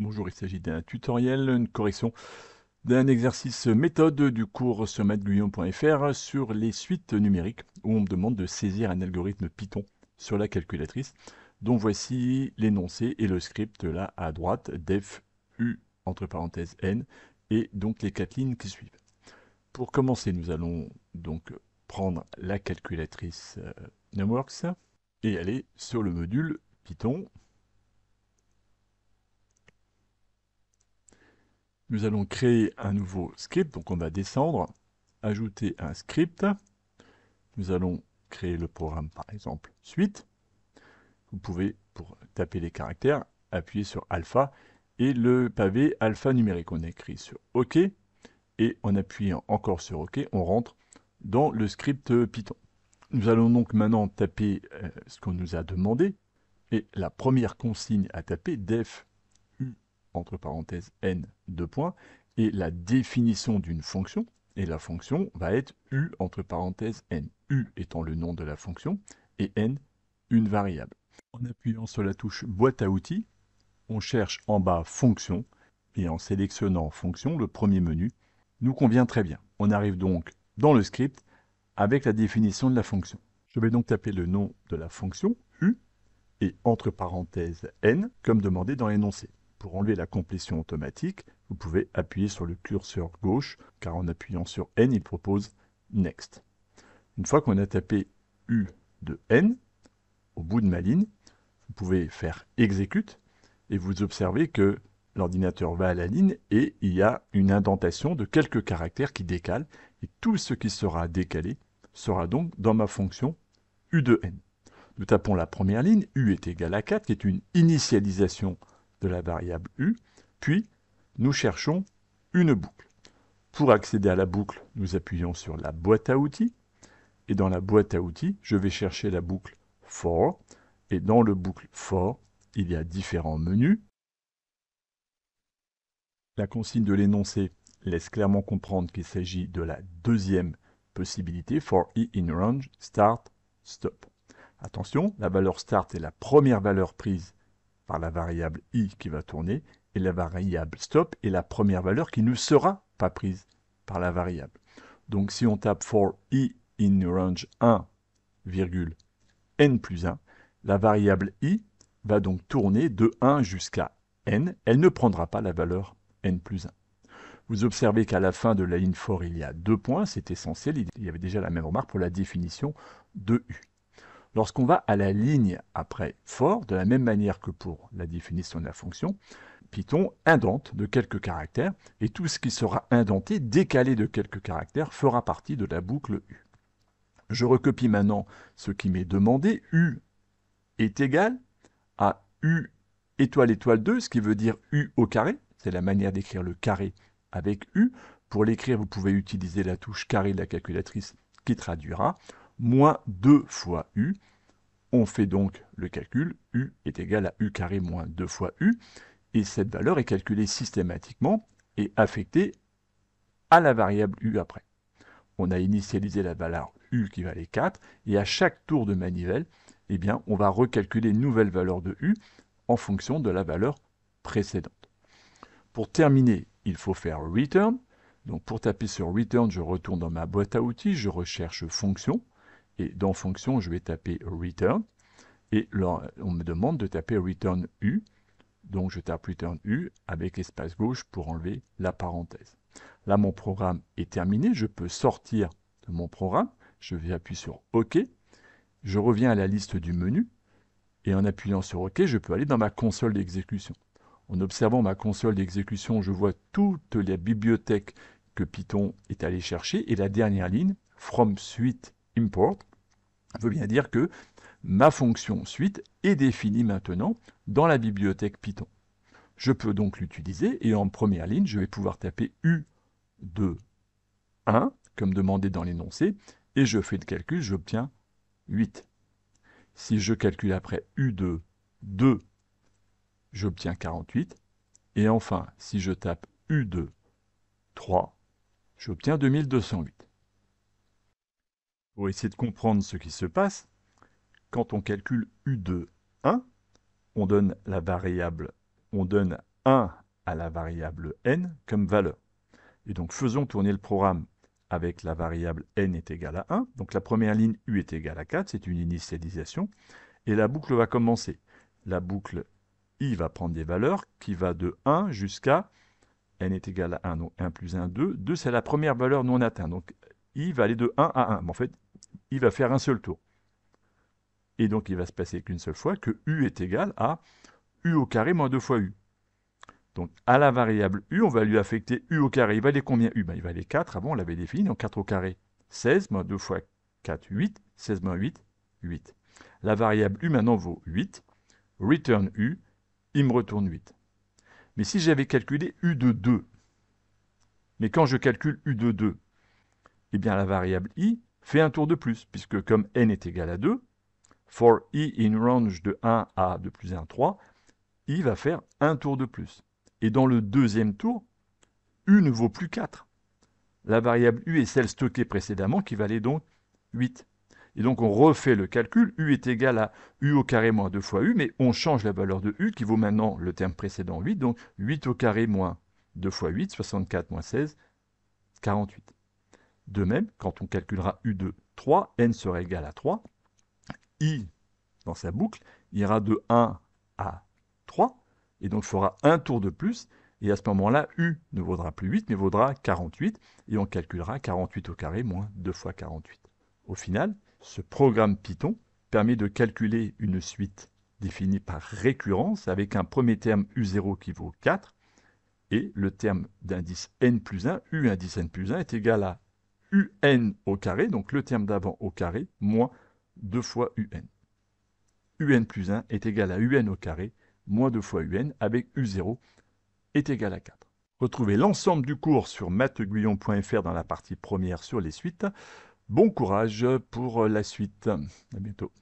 Bonjour, il s'agit d'un tutoriel, une correction d'un exercice méthode du cours sur madguillon.fr sur les suites numériques où on me demande de saisir un algorithme Python sur la calculatrice dont voici l'énoncé et le script là à droite def u entre parenthèses n et donc les quatre lignes qui suivent. Pour commencer, nous allons donc prendre la calculatrice euh, NumWorks et aller sur le module Python Nous allons créer un nouveau script, donc on va descendre, ajouter un script. Nous allons créer le programme, par exemple, suite. Vous pouvez, pour taper les caractères, appuyer sur alpha et le pavé alpha numérique. On écrit sur OK et en appuyant encore sur OK, on rentre dans le script Python. Nous allons donc maintenant taper euh, ce qu'on nous a demandé. Et la première consigne à taper, def entre parenthèses n, deux points, et la définition d'une fonction, et la fonction va être u entre parenthèses n, u étant le nom de la fonction, et n, une variable. En appuyant sur la touche boîte à outils, on cherche en bas fonction, et en sélectionnant fonction, le premier menu, nous convient très bien. On arrive donc dans le script avec la définition de la fonction. Je vais donc taper le nom de la fonction, u, et entre parenthèses n, comme demandé dans l'énoncé. Pour enlever la complétion automatique, vous pouvez appuyer sur le curseur gauche, car en appuyant sur N, il propose Next. Une fois qu'on a tapé U de N, au bout de ma ligne, vous pouvez faire Exécute, et vous observez que l'ordinateur va à la ligne et il y a une indentation de quelques caractères qui décale, et tout ce qui sera décalé sera donc dans ma fonction U de N. Nous tapons la première ligne, U est égal à 4, qui est une initialisation de la variable u, puis nous cherchons une boucle. Pour accéder à la boucle, nous appuyons sur la boîte à outils, et dans la boîte à outils, je vais chercher la boucle for, et dans le boucle for, il y a différents menus. La consigne de l'énoncé laisse clairement comprendre qu'il s'agit de la deuxième possibilité, for e in range, start, stop. Attention, la valeur start est la première valeur prise par la variable i qui va tourner, et la variable stop est la première valeur qui ne sera pas prise par la variable. Donc si on tape for i in range 1, n plus 1, la variable i va donc tourner de 1 jusqu'à n, elle ne prendra pas la valeur n plus 1. Vous observez qu'à la fin de la ligne for, il y a deux points, c'est essentiel, il y avait déjà la même remarque pour la définition de u. Lorsqu'on va à la ligne après for, de la même manière que pour la définition de la fonction, Python indente de quelques caractères, et tout ce qui sera indenté, décalé de quelques caractères, fera partie de la boucle U. Je recopie maintenant ce qui m'est demandé. U est égal à U étoile étoile 2, ce qui veut dire U au carré. C'est la manière d'écrire le carré avec U. Pour l'écrire, vous pouvez utiliser la touche carré de la calculatrice qui traduira moins 2 fois u. On fait donc le calcul, u est égal à u carré moins 2 fois u, et cette valeur est calculée systématiquement et affectée à la variable u après. On a initialisé la valeur u qui valait 4, et à chaque tour de manivelle, eh bien, on va recalculer une nouvelle valeur de u en fonction de la valeur précédente. Pour terminer, il faut faire return. Donc pour taper sur return, je retourne dans ma boîte à outils, je recherche fonction, et dans fonction, je vais taper return. Et là, on me demande de taper return u. Donc je tape return u avec espace gauche pour enlever la parenthèse. Là, mon programme est terminé. Je peux sortir de mon programme. Je vais appuyer sur OK. Je reviens à la liste du menu. Et en appuyant sur OK, je peux aller dans ma console d'exécution. En observant ma console d'exécution, je vois toutes les bibliothèques que Python est allé chercher. Et la dernière ligne, From Suite Import, ça veut bien dire que ma fonction suite est définie maintenant dans la bibliothèque Python. Je peux donc l'utiliser et en première ligne, je vais pouvoir taper U de 1, comme demandé dans l'énoncé, et je fais le calcul, j'obtiens 8. Si je calcule après U 2 2, j'obtiens 48. Et enfin, si je tape U 2 3, j'obtiens 2208 pour essayer de comprendre ce qui se passe, quand on calcule U de 1, on donne la variable, on donne 1 à la variable n comme valeur. Et donc faisons tourner le programme avec la variable n est égale à 1. Donc la première ligne U est égale à 4, c'est une initialisation. Et la boucle va commencer. La boucle I va prendre des valeurs qui va de 1 jusqu'à n est égal à 1, donc 1 plus 1, 2. 2, c'est la première valeur non atteinte. Donc i va aller de 1 à 1. Mais en fait, il va faire un seul tour. Et donc, il va se passer qu'une seule fois que U est égal à U au carré moins 2 fois U. Donc, à la variable U, on va lui affecter U au carré. Il aller combien U ben, Il Il aller 4. Avant, ah on l'avait défini. Donc, 4 au carré, 16, moins 2 fois 4, 8. 16 moins 8, 8. La variable U maintenant vaut 8. Return U, il me retourne 8. Mais si j'avais calculé U de 2, mais quand je calcule U de 2, eh bien la variable I, fait un tour de plus, puisque comme n est égal à 2, for i in range de 1 à 2 plus 1, 3, i va faire un tour de plus. Et dans le deuxième tour, u ne vaut plus 4. La variable u est celle stockée précédemment qui valait donc 8. Et donc on refait le calcul, u est égal à u au carré moins 2 fois u, mais on change la valeur de u qui vaut maintenant le terme précédent 8, donc 8 au carré moins 2 fois 8, 64 moins 16, 48. De même, quand on calculera U2, 3, n sera égal à 3. I, dans sa boucle, ira de 1 à 3, et donc fera un tour de plus, et à ce moment-là, U ne vaudra plus 8, mais vaudra 48, et on calculera 48 au carré moins 2 fois 48. Au final, ce programme Python permet de calculer une suite définie par récurrence, avec un premier terme U0 qui vaut 4, et le terme d'indice n plus 1, U indice n plus 1, est égal à un au carré, donc le terme d'avant au carré, moins 2 fois un. un plus 1 est égal à un au carré, moins 2 fois un, avec u0 est égal à 4. Retrouvez l'ensemble du cours sur matheguillon.fr dans la partie première sur les suites. Bon courage pour la suite. À bientôt.